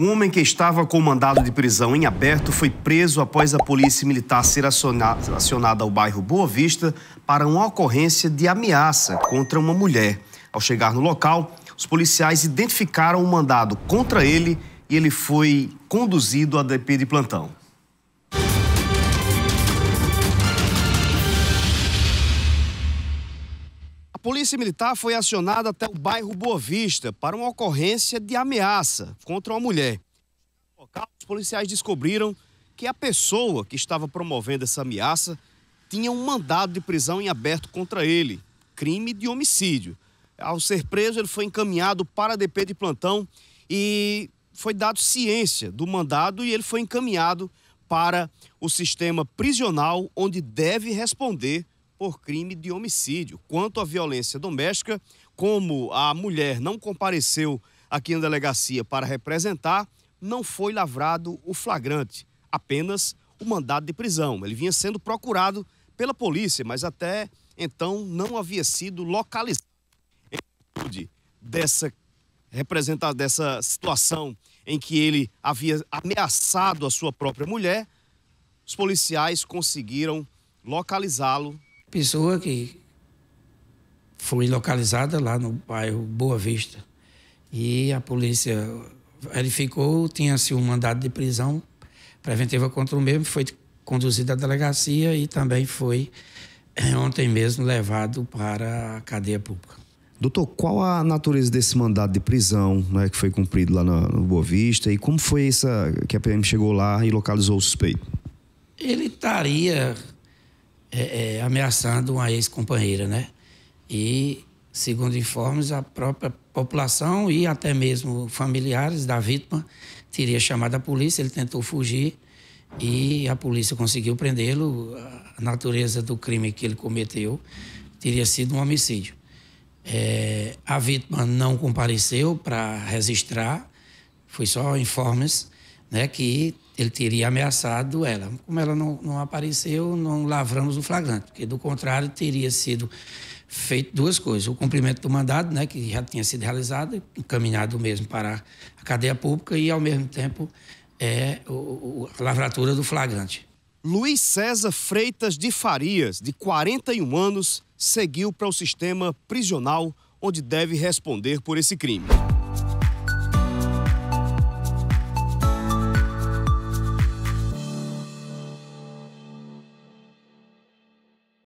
Um homem que estava com mandado de prisão em aberto foi preso após a polícia militar ser acionada, ao bairro Boa Vista para uma ocorrência de ameaça contra uma mulher. Ao chegar no local, os policiais identificaram o mandado contra ele e ele foi conduzido à DP de plantão. polícia militar foi acionada até o bairro Boa Vista para uma ocorrência de ameaça contra uma mulher. No local, os policiais descobriram que a pessoa que estava promovendo essa ameaça tinha um mandado de prisão em aberto contra ele, crime de homicídio. Ao ser preso, ele foi encaminhado para a DP de plantão e foi dado ciência do mandado e ele foi encaminhado para o sistema prisional, onde deve responder por crime de homicídio. Quanto à violência doméstica, como a mulher não compareceu aqui na delegacia para representar, não foi lavrado o flagrante, apenas o mandado de prisão. Ele vinha sendo procurado pela polícia, mas até então não havia sido localizado. Em virtude dessa representar dessa situação em que ele havia ameaçado a sua própria mulher, os policiais conseguiram localizá-lo pessoa que foi localizada lá no bairro Boa Vista. E a polícia verificou, tinha-se um mandado de prisão preventiva contra o mesmo, foi conduzido à delegacia e também foi eh, ontem mesmo levado para a cadeia pública. Doutor, qual a natureza desse mandado de prisão né, que foi cumprido lá no, Boa Vista e como foi essa que a PM chegou lá e localizou o suspeito? Ele estaria é, é, ameaçando uma ex-companheira, né? E, segundo informes, a própria população e até mesmo familiares da vítima teria chamado a polícia, ele tentou fugir e a polícia conseguiu prendê-lo. A natureza do crime que ele cometeu teria sido um homicídio. É, a vítima não compareceu para registrar, foi só informes né, que ele teria ameaçado ela. Como ela não, não apareceu, não lavramos o flagrante, porque do contrário teria sido feito duas coisas: o cumprimento do mandado, né, que já tinha sido realizado, encaminhado mesmo para a cadeia pública, e ao mesmo tempo é, o, o, a lavratura do flagrante. Luiz César Freitas de Farias, de 41 anos, seguiu para o sistema prisional, onde deve responder por esse crime.